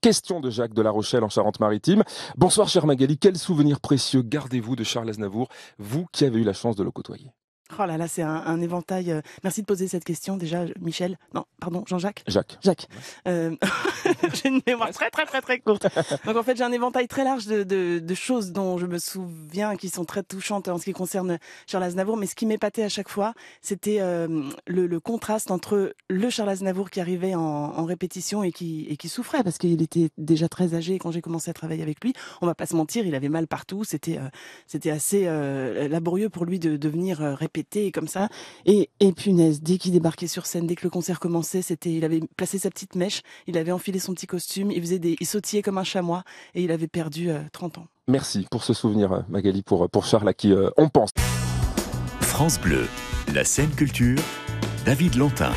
Question de Jacques de La Rochelle en Charente-Maritime. Bonsoir cher Magali, quel souvenir précieux gardez-vous de Charles Aznavour, vous qui avez eu la chance de le côtoyer Oh là là, c'est un, éventail. Euh, merci de poser cette question déjà, Michel. Non, pardon, Jean-Jacques. Jacques. Jacques. Euh, j'ai une mémoire très très très très courte. Donc en fait, j'ai un éventail très large de, de, de, choses dont je me souviens qui sont très touchantes en ce qui concerne Charles Aznavour. Mais ce qui m'épatait à chaque fois, c'était euh, le, le, contraste entre le Charles Aznavour qui arrivait en, en répétition et qui, et qui souffrait parce qu'il était déjà très âgé quand j'ai commencé à travailler avec lui. On va pas se mentir, il avait mal partout. C'était euh, c'était assez euh, laborieux pour lui de, de venir répéter comme ça. Et, et punaise, dès qu'il débarquait sur scène, dès que le concert commençait, c'était il avait placé sa petite mèche, il avait enfilé son petit costume, il, faisait des, il sautillait comme un chamois et il avait perdu 30 euh, ans. Merci pour ce souvenir, Magali, pour, pour Charles à qui euh, on pense. France Bleu, la scène culture, David Lantin.